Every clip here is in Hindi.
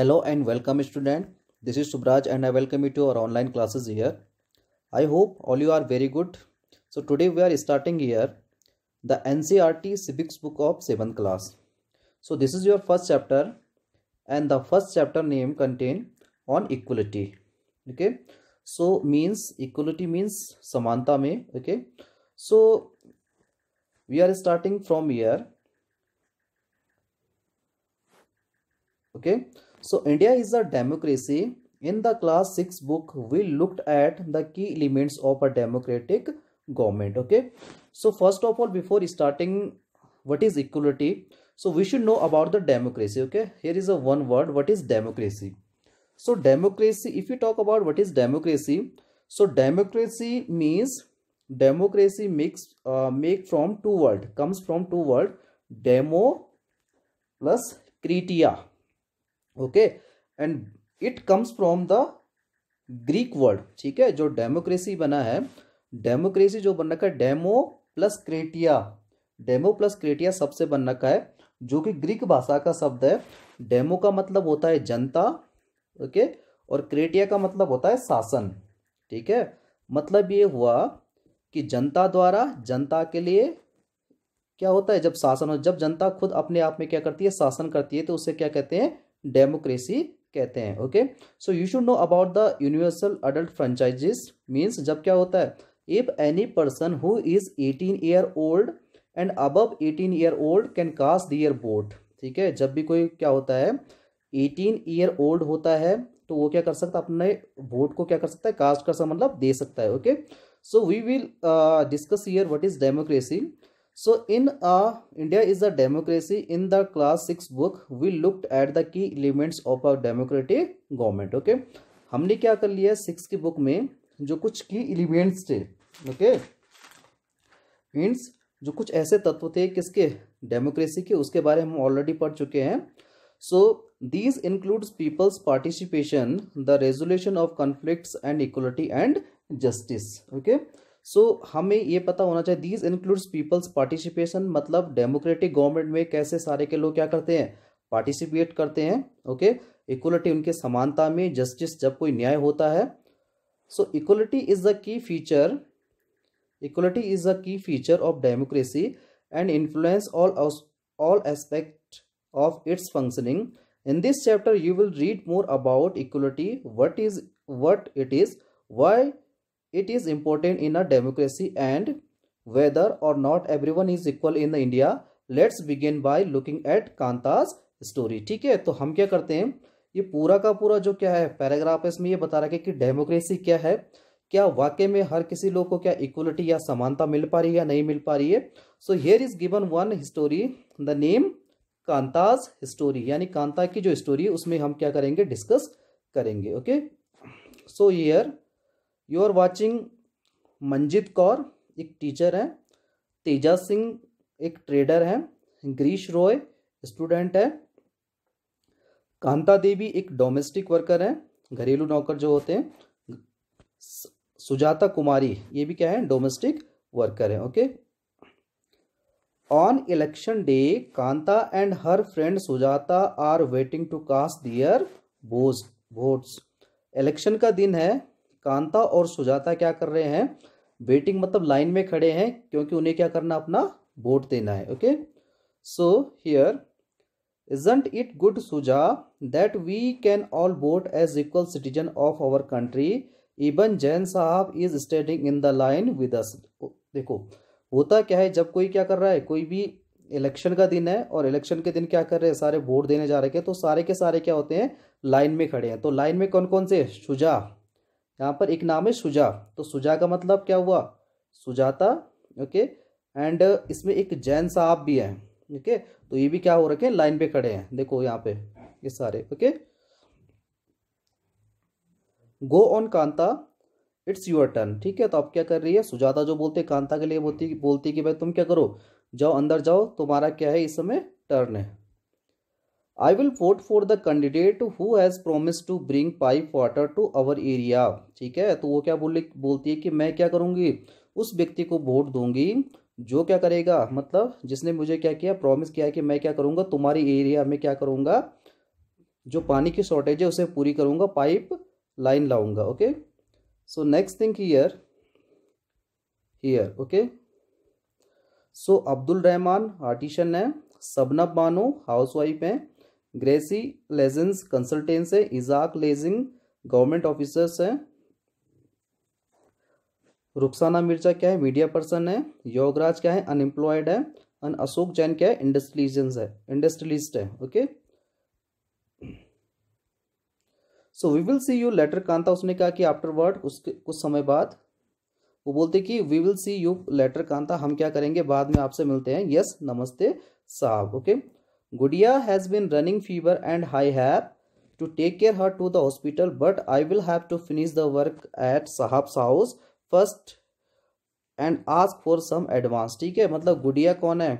Hello and welcome student. This is Subraj and I welcome you to our online classes here. I hope all you are very good. So today we are starting here the NCRT civics book of 7th class. So this is your first chapter and the first chapter name contain on equality. Okay. So means equality means Samantha me. Okay. So we are starting from here. Okay so India is a democracy. In the class 6 book, we looked at the key elements of a democratic government. Okay. So first of all, before starting what is equality, so we should know about the democracy. Okay. Here is a one word. What is democracy? So democracy, if you talk about what is democracy, so democracy means democracy makes uh, make from two word comes from two word demo plus critia. Okay and it comes from the Greek word ठीक है जो डेमोक्रेसी बना है डेमोक्रेसी जो बन रखा है demo plus kratia demo plus kratia सबसे बन रखा है जो कि ग्रीक भाषा का शब्द है डेमो का मतलब होता है जनता ओके और क्रेटिया का मतलब होता है शासन ठीक है मतलब ये हुआ कि जनता द्वारा जनता के लिए क्या होता है जब शासन हो जब जनता खुद अपने आप में क्या करती है शासन करती है तो उसे क्या कहते हैं डेमोक्रेसी कहते हैं okay so you should know about the universal adult franchises means जब क्या होता है if any person who is eighteen year old and above eighteen year old can cast their vote ठीक है जब भी कोई क्या होता है एटीन ईयर ओल्ड होता है तो वो क्या कर सकता है अपने वोट को क्या कर सकता है कास्ट कर सकता मतलब दे सकता है okay so we will discuss here what is democracy so in India is a democracy in the class six book we we at the key elements of a democratic government okay हमने क्या कर लिया सिक्स की बुक में जो कुछ की एलिमेंट्स थे ओके मीन्स जो कुछ ऐसे तत्व थे किसके डेमोक्रेसी के उसके बारे में हम ऑलरेडी पढ़ चुके हैं so these includes people's participation the resolution of conflict and equality and justice okay so so, हमें ये पता होना चाहिए दीज इंक्लूड्स पीपल्स पार्टिसिपेशन मतलब डेमोक्रेटिक गवर्नमेंट में कैसे सारे के लोग क्या करते हैं पार्टिसिपेट करते हैं ओके okay? इक्वलिटी उनके समानता में जस्टिस जब कोई न्याय होता है so equality is the key feature equality is the key feature of democracy and influence all all aspect of its functioning in this chapter you will read more about equality what is what it is why it is important in a democracy and whether or not everyone is equal in india let's begin by looking at Kanta's story ठीक है तो हम क्या करते हैं ये पूरा का पूरा जो क्या है पैराग्राफ इसमें ये बता रहा है कि डेमोक्रेसी क्या है क्या वाकई में हर किसी लोग को क्या इक्वलिटी या समानता मिल पा रही है या नहीं मिल पा रही है so here is given one history the name Kanta's story यानी कांता की जो स्टोरी है उसमें हम क्या करेंगे डिस्कस करेंगे okay so here you are watching Manjit Kaur एक टीचर है तेजा सिंह एक ट्रेडर है ग्रीश रॉय स्टूडेंट है कांता देवी एक डोमेस्टिक वर्कर है घरेलू नौकर जो होते हैं सुजाता कुमारी ये भी क्या है डोमेस्टिक वर्कर है okay on election day Kanta and her friend Sujata are waiting to cast their votes election का दिन है कांता और सुजाता क्या कर रहे हैं वेटिंग मतलब लाइन में खड़े हैं क्योंकि उन्हें क्या करना अपना वोट देना है okay so here isn't it good Suja that we can all vote as equal citizen of our country even Jain sahab is standing in the line with us देखो होता क्या है जब कोई क्या कर रहा है कोई भी इलेक्शन का दिन है और इलेक्शन के दिन क्या कर रहे हैं सारे वोट देने जा रहे हैं तो सारे के सारे क्या होते हैं लाइन में खड़े हैं तो लाइन में कौन कौन से शुजा यहाँ पर एक नाम है सुजा तो सुजा का मतलब क्या हुआ सुजाता ओके एंड इसमें एक जैन साहब भी हैं ओके तो ये भी क्या हो रखे हैं लाइन पे खड़े हैं देखो यहाँ पे ये सारे okay go on Kanta it's your turn ठीक है तो आप क्या कर रही है सुजाता जो बोलते कांता के लिए बोलती बोलती कि भाई तुम क्या करो जाओ अंदर जाओ तुम्हारा क्या है इस समय टर्न है I will vote for the candidate who has promise to bring pipe water to our area ठीक है तो वो क्या बोले बोलती है कि मैं क्या करूँगी उस व्यक्ति को वोट दूंगी जो क्या करेगा मतलब जिसने मुझे क्या किया प्रॉमिस किया है कि मैं क्या करूँगा तुम्हारे एरिया में क्या करूँगा जो पानी की शॉर्टेज है उसे पूरी करूँगा पाइप लाइन लाऊंगा okay so next thing here here okay so Abdul Rahman artisan है सबनब बानो हाउसवाइफ है ग्रेसी लेजेंस कंसल्टेंस है इजाक लेजिंग गवर्नमेंट ऑफिसर्स है रुखसाना मिर्जा क्या है मीडिया पर्सन है योगराज क्या है अनएम्प्लॉयड है और अशोक जैन क्या है इंडस्ट्रीजेंस है इंडस्ट्रियलिस्ट है okay so we will see you later Kanta उसने कहा कि आफ्टर वर्ड उसके कुछ समय बाद वो बोलते कि we will see you later Kanta हम क्या करेंगे बाद में आपसे मिलते हैं यस नमस्ते साहब okay okay? Gudiya has been running fever and I have to take care her to the hospital but I will have to finish the work at sahab's house first and ask for some advance ठीक है मतलब गुडिया कौन है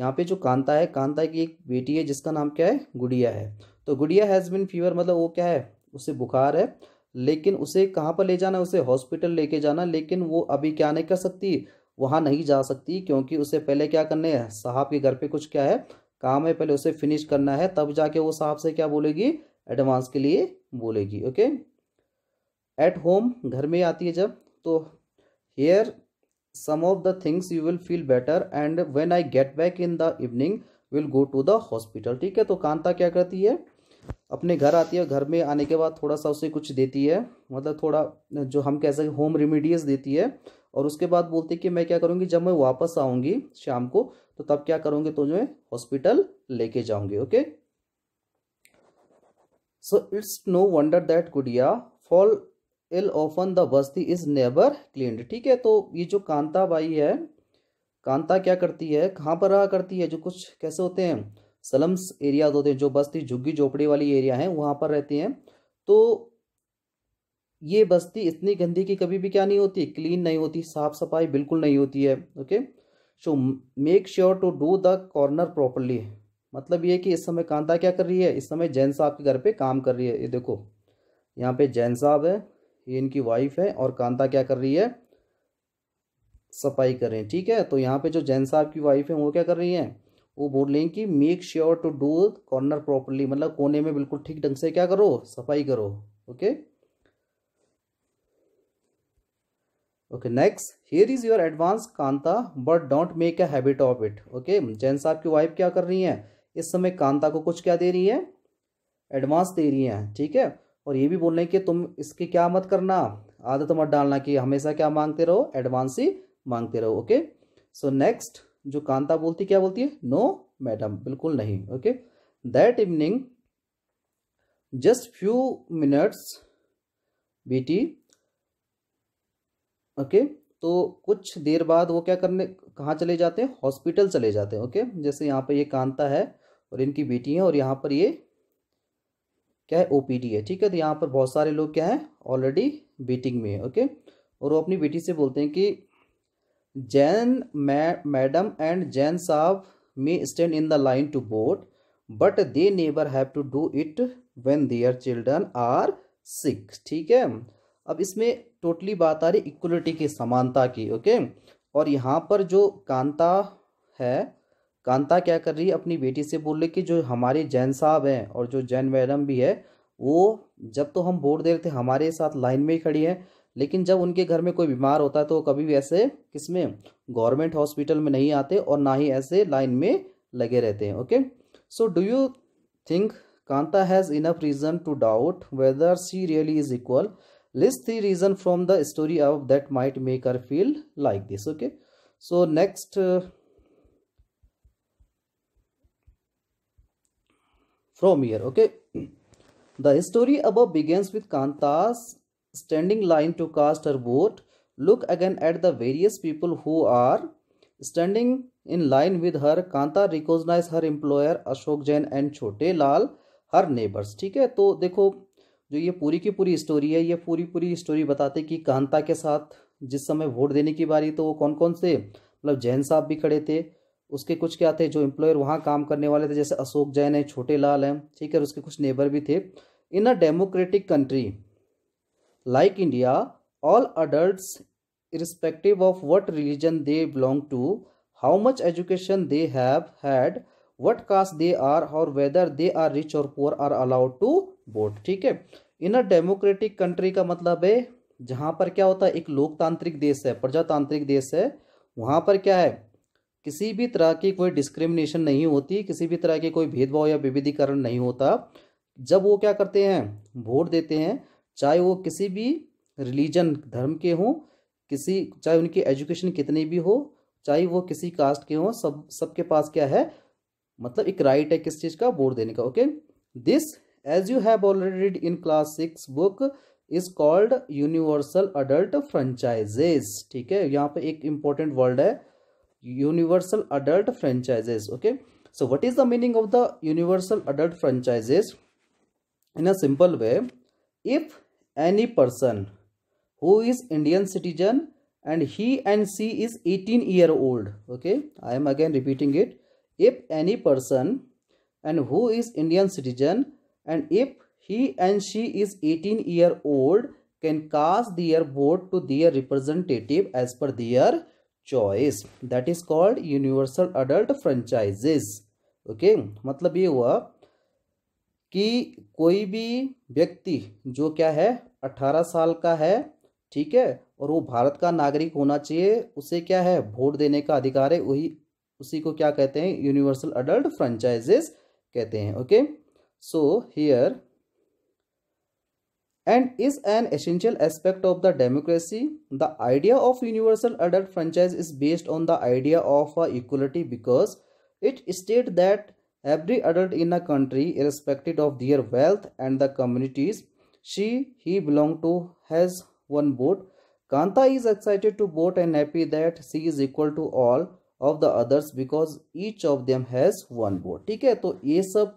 यहाँ पे जो कांता है कांता की एक बेटी है जिसका नाम क्या है गुडिया है तो गुडिया हैज़ बिन फीवर मतलब वो क्या है उसे बुखार है लेकिन उसे कहाँ पर ले जाना है उसे हॉस्पिटल लेके जाना लेकिन वो अभी क्या नहीं कर सकती वहाँ नहीं जा सकती क्योंकि उसे पहले क्या करने है साहब के घर पे कुछ क्या है काम है पहले उसे फिनिश करना है तब जाके वो साहब से क्या बोलेगी एडवांस के लिए बोलेगी ओके एट होम घर में आती है जब तो here some of the things you will feel better and when I get back in the evening will go to the hospital ठीक है तो कांता क्या करती है अपने घर आती है घर में आने के बाद थोड़ा सा उसे कुछ देती है मतलब थोड़ा जो हम कह सकते होम रेमिडीज देती है और उसके बाद बोलते कि मैं क्या करूँगी जब मैं वापस आऊँगी शाम को तो तब क्या करूँगी तो जो है हॉस्पिटल लेके जाऊँगी okay so it's no wonder that Gudiya fall ill often the basti is never clean ठीक है तो ये जो कांता बाई है कांता क्या करती है कहाँ पर रहा करती है जो कुछ कैसे होते हैं सलम्स एरियाज होते हैं जो बस्ती झुग्गी झोपड़ी वाली एरिया है वहाँ पर रहती हैं तो ये बस्ती इतनी गंदी कि कभी भी क्या नहीं होती क्लीन नहीं होती साफ सफाई बिल्कुल नहीं होती है okay so make sure to do the corner properly मतलब ये कि इस समय कांता क्या कर रही है इस समय जैन साहब के घर पे काम कर रही है ये देखो यहाँ पे जैन साहब है ये इनकी वाइफ है और कांता क्या कर रही है सफाई कर रहे हैं ठीक है तो यहाँ पे जो जैन साहब की वाइफ है वो क्या कर रही है वो बोल रही हैं कि make sure to do corner properly मतलब कोने में बिल्कुल ठीक ढंग से क्या करो सफाई करो okay okay? Okay next here is your advance Kanta but don't make a habit of it okay Jain sahab की वाइफ क्या कर रही हैं इस समय कांता को कुछ क्या दे रही है एडवांस दे रही हैं ठीक है और ये भी बोल रहे हैं कि तुम इसकी क्या मत करना आदत मत डालना कि हमेशा क्या मांगते रहो एडवांस ही मांगते रहो ओके सो नेक्स्ट जो कांता बोलती क्या बोलती है नो मैडम बिल्कुल नहीं okay that evening just few minutes beti okay तो कुछ देर बाद वो क्या करने कहाँ चले जाते हैं हॉस्पिटल चले जाते हैं ओके जैसे यहाँ पर ये कांता है और इनकी बेटी है और यहाँ पर ये क्या है ओपीडी है ठीक है तो यहाँ पर बहुत सारे लोग क्या है ऑलरेडी बीटिंग में है ओके और वो अपनी बेटी से बोलते हैं कि जैन मै madam and Jain sahab may stand in the line to vote but they never have to do it when their children are sick ठीक है अब इसमें टोटली बात आ रही इक्वलिटी की समानता की ओके और यहाँ पर जो कांता है कांता क्या कर रही है अपनी बेटी से बोल रही कि जो हमारे जैन साहब हैं और जो जैन मैडम भी है वो जब तो हम वोट दे रहे थे हमारे साथ लाइन में ही खड़ी हैं लेकिन जब उनके घर में कोई बीमार होता है तो कभी भी ऐसे किस में गवर्नमेंट हॉस्पिटल में नहीं आते और ना ही ऐसे लाइन में लगे रहते हैं okay so do you think Kanta has enough reason to doubt whether she really is equal list three reason from the story of that might make her feel like this okay so next uh, from here okay the story above begins with kanta's standing line to cast her vote look again at the various people who are standing in line with her Kanta recognise her employer Ashok Jain and Chhote Lal her neighbours ठीक है तो देखो जो ये पूरी की पूरी स्टोरी है ये पूरी पूरी स्टोरी बताते कि कांता के साथ जिस समय वोट देने की बारी तो वो कौन कौन से मतलब जैन साहब भी खड़े थे उसके कुछ क्या थे जो एम्प्लॉयर वहाँ काम करने वाले थे जैसे अशोक जैन है छोटे लाल हैं ठीक है उसके कुछ नेबर भी थे in a democratic country like India all adults irrespective of what religion they belong to how much education they have had what caste they are or whether they are rich or poor are allowed to vote ठीक है इन अ डेमोक्रेटिक कंट्री का मतलब है जहाँ पर क्या होता है एक लोकतांत्रिक देश है प्रजातांत्रिक देश है वहाँ पर क्या है किसी भी तरह की कोई डिस्क्रिमिनेशन नहीं होती किसी भी तरह के कोई भेदभाव या विविधीकरण नहीं होता जब वो क्या करते हैं वोट देते हैं चाहे वो किसी भी रिलीजन धर्म के हों किसी चाहे उनकी एजुकेशन कितनी भी हो चाहे वो किसी कास्ट के हों सब सबके पास क्या है मतलब एक राइट है किस चीज़ का वोट देने का okay this as you have already read in class 6 book is called universal adult franchises ठीक है यहाँ important word universal adult franchises okay so what is the meaning of the universal adult franchises in a simple way if any person who is indian citizen and he and she is 18 year old okay i am again repeating it if any person and who is indian citizen and if he and she is eighteen year old can cast their vote to their representative as per their choice that is called universal adult franchises okay मतलब ये हुआ कि कोई भी व्यक्ति जो क्या है अट्ठारह साल का है ठीक है और वो भारत का नागरिक होना चाहिए उसे क्या है वोट देने का अधिकार है वही उसी को क्या कहते हैं यूनिवर्सल अडल्ट फ्रेंचाइजेज कहते हैं okay okay? So here and is an essential aspect of the democracy. The idea of universal adult franchise is based on the idea of uh, equality because it states that every adult in a country, irrespective of their wealth and the communities she, he belong to, has one vote. Kanta is excited to vote and happy that she is equal to all of the others because each of them has one vote. ठीक है तो ये सब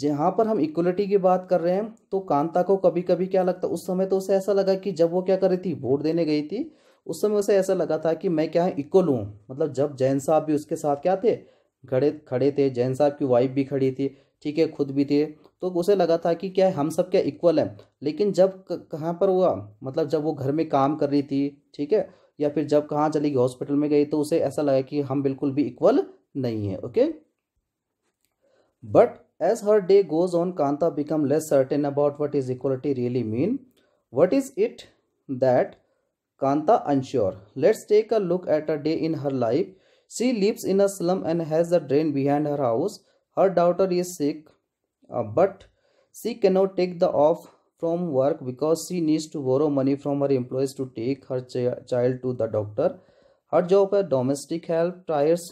जहाँ पर हम इक्वलिटी की बात कर रहे हैं तो कांता को कभी कभी क्या लगता उस समय तो उसे ऐसा लगा कि जब वो क्या कर रही थी वोट देने गई थी उस समय उसे ऐसा लगा था कि मैं क्या इक्वल हूँ मतलब जब जैन साहब भी उसके साथ क्या थे खड़े खड़े थे जैन साहब की वाइफ भी खड़ी थी ठीक है खुद भी थे तो उसे लगा था कि क्या हम सब क्या इक्वल हैं लेकिन जब कहाँ पर हुआ मतलब जब वो घर में काम कर रही थी ठीक है या फिर जब कहाँ चली गई हॉस्पिटल में गई तो उसे ऐसा लगा कि हम बिल्कुल भी इक्वल नहीं है okay but As her day goes on, Kanta becomes less certain about what is equality really mean. What is it that Kanta unsure? Let's take a look at a day in her life. She lives in a slum and has a drain behind her house. Her daughter is sick, uh, but she cannot take the off from work because she needs to borrow money from her employees to take her ch child to the doctor. Her job as domestic help tries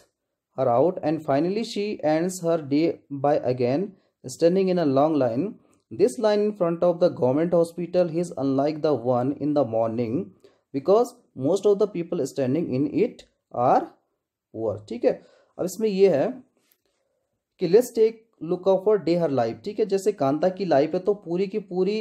her out and finally she ends her day by again standing in a long line. This line in front of the government hospital is unlike the one in the morning because most of the people standing in it are poor. ठीक है अब इसमें ये है कि let's take look of her day her life ठीक है जैसे कांता की लाइफ है तो पूरी की पूरी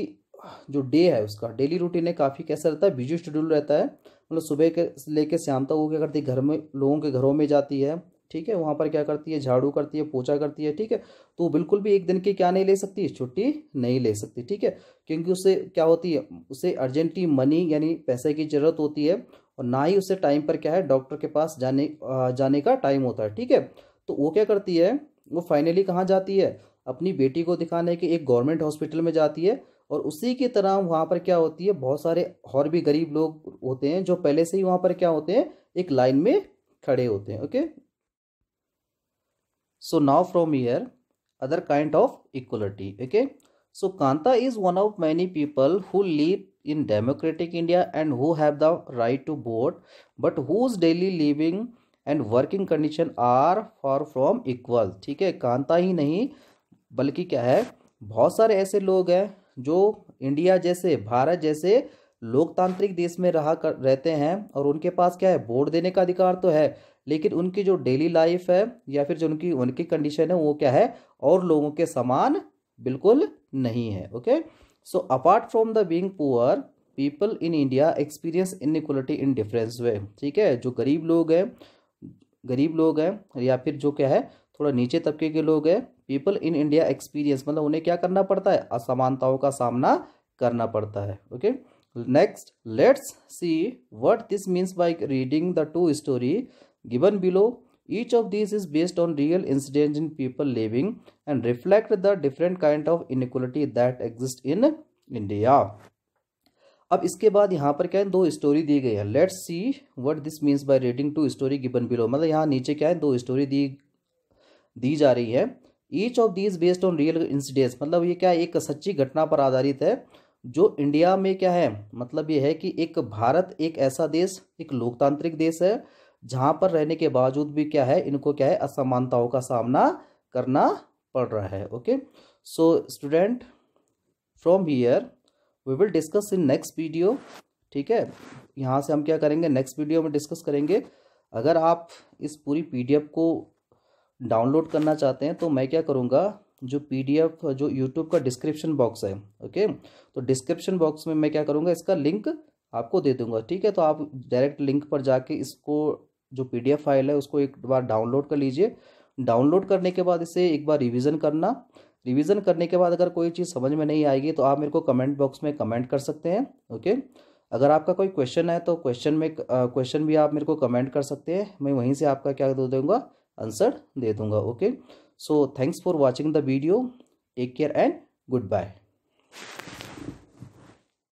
जो डे है उसका डेली रूटीन है काफ़ी कैसा रहता है बिजी शेड्यूल रहता है मतलब सुबह के लेके शाम तक वो क्या करती है घर में लोगों के घरों में जाती है ठीक है वहाँ पर क्या करती है झाड़ू करती है पोछा करती है ठीक है तो बिल्कुल भी एक दिन की क्या नहीं ले सकती छुट्टी नहीं ले सकती ठीक है क्योंकि उसे क्या होती है उसे अर्जेंटली मनी यानी पैसे की ज़रूरत होती है और ना ही उसे टाइम पर क्या है डॉक्टर के पास जाने जाने का टाइम होता है ठीक है तो वो क्या करती है वो फाइनली कहाँ जाती है अपनी बेटी को दिखाने के एक गवर्नमेंट हॉस्पिटल में जाती है और उसी की तरह वहाँ पर क्या होती है बहुत सारे और भी गरीब लोग होते हैं जो पहले से ही वहाँ पर क्या होते हैं एक लाइन में खड़े होते हैं okay so now from here other kind of equality okay so kanta is one of many people who live in democratic india and who have the right to vote but whose daily living and working condition are far from equal theek hai kanta hi nahi balki kya hai bahut sare aise log hai jo india jaise bharat jaise लोकतांत्रिक देश में रहा कर रहते हैं और उनके पास क्या है वोट देने का अधिकार तो है लेकिन उनकी जो डेली लाइफ है या फिर जो उनकी उनकी कंडीशन है वो क्या है और लोगों के समान बिल्कुल नहीं है okay so apart from the being poor people in India experience inequality in difference way ठीक है जो गरीब लोग हैं गरीब लोग हैं या फिर जो क्या है थोड़ा नीचे तबके के लोग हैं पीपल इन इंडिया एक्सपीरियंस मतलब उन्हें क्या करना पड़ता है असमानताओं का सामना करना पड़ता है okay next let's see what this means by reading the two story Given below, each of these is based on real incidents in people living and reflect the different kind of inequality that exist in India. अब इसके बाद यहाँ पर क्या है दो स्टोरी दी गई है let's see what this means by reading two story given below मतलब यहाँ नीचे क्या है दो स्टोरी दी दी जा रही है each of these based on real incidents मतलब ये क्या है एक सच्ची घटना पर आधारित है जो इंडिया में क्या है मतलब ये है कि एक भारत एक ऐसा देश एक लोकतांत्रिक देश है जहाँ पर रहने के बावजूद भी क्या है इनको क्या है असमानताओं का सामना करना पड़ रहा है okay so student from here we will discuss in next video ठीक है यहाँ से हम क्या करेंगे नेक्स्ट वीडियो में डिस्कस करेंगे अगर आप इस पूरी पीडीएफ को डाउनलोड करना चाहते हैं तो मैं क्या करूँगा जो पीडीएफ जो यूट्यूब का डिस्क्रिप्शन बॉक्स है ओके तो डिस्क्रिप्शन बॉक्स में मैं क्या करूँगा इसका लिंक आपको दे दूंगा ठीक है तो आप डायरेक्ट लिंक पर जाके इसको जो पी फाइल है उसको एक बार डाउनलोड कर लीजिए डाउनलोड करने के बाद इसे एक बार रिविज़न करना रिवीजन करने के बाद अगर कोई चीज़ समझ में नहीं आएगी तो आप मेरे को कमेंट बॉक्स में कमेंट कर सकते हैं ओके अगर आपका कोई क्वेश्चन है तो क्वेश्चन में क्वेश्चन भी आप मेरे को कमेंट कर सकते हैं मैं वहीं से आपका क्या दे दूँगा आंसर दे दूँगा okay so thanks for watching the video take care and good bye